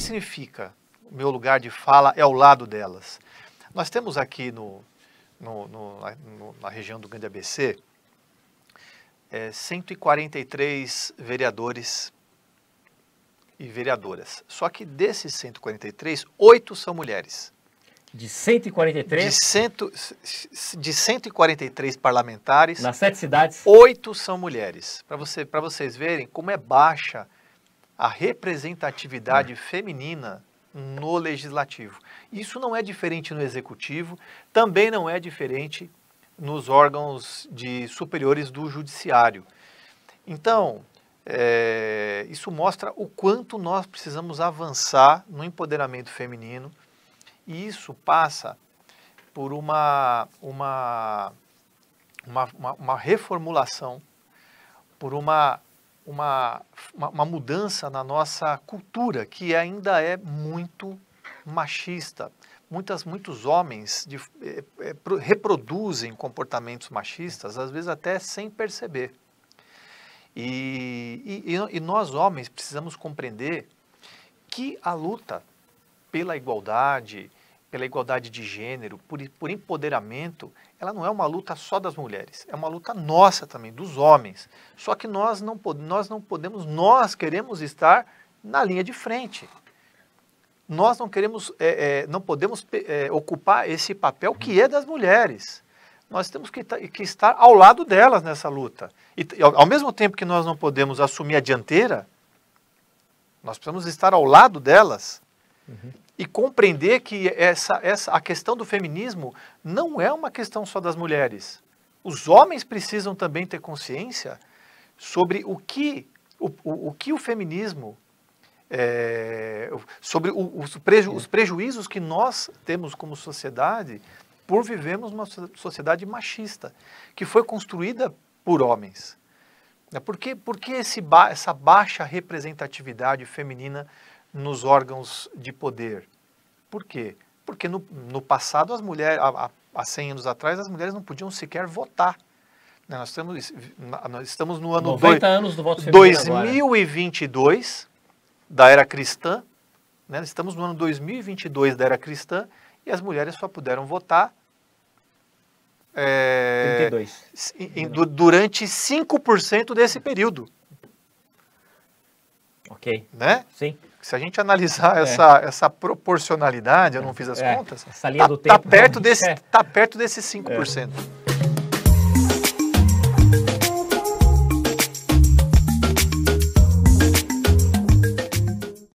que significa o meu lugar de fala é ao lado delas? Nós temos aqui no, no, no, na, no na, região do Grande ABC é, 143 vereadores e vereadoras. Só que desses 143, oito são mulheres. De 143? De, cento, de 143 parlamentares. Nas sete cidades? Oito são mulheres. Para você, vocês verem como é baixa a representatividade feminina no legislativo. Isso não é diferente no executivo, também não é diferente nos órgãos de superiores do judiciário. Então, é, isso mostra o quanto nós precisamos avançar no empoderamento feminino e isso passa por uma, uma, uma, uma reformulação, por uma uma, uma, uma mudança na nossa cultura, que ainda é muito machista. Muitas, muitos homens de, é, é, reproduzem comportamentos machistas, às vezes até sem perceber. E, e, e, nós, homens, precisamos compreender que a luta pela igualdade, pela igualdade de gênero, por, por empoderamento, ela não é uma luta só das mulheres, é uma luta nossa também, dos homens. Só que nós não, nós não podemos, nós queremos estar na linha de frente. Nós não queremos, é, é, não podemos é, ocupar esse papel que é das mulheres. Nós temos que, que estar ao lado delas nessa luta. E ao, ao mesmo tempo que nós não podemos assumir a dianteira, nós precisamos estar ao lado delas. Uhum e compreender que essa, essa, a questão do feminismo não é uma questão só das mulheres. Os homens precisam também ter consciência sobre o que o, o, o que o feminismo é, sobre o, os, preju, os prejuízos que nós temos como sociedade por vivemos uma sociedade machista que foi construída por homens. Né, por que, por que esse, essa baixa representatividade feminina nos órgãos de poder. Por quê? Porque no, no passado, as mulheres, há, há 100 anos atrás, as mulheres não podiam sequer votar. Né, nós estamos, nós estamos no ano 90 dois, anos do voto feminino 2022 agora. da era cristã, né? estamos no ano 2022 da era cristã e as mulheres só puderam votar é, 32. Em, em, durante 5% desse período. Ok. Né? Sim. Se a gente analisar é. essa, essa proporcionalidade, eu não fiz as é. contas, está tá, é. tá perto, desse, tá perto desses 5%. É.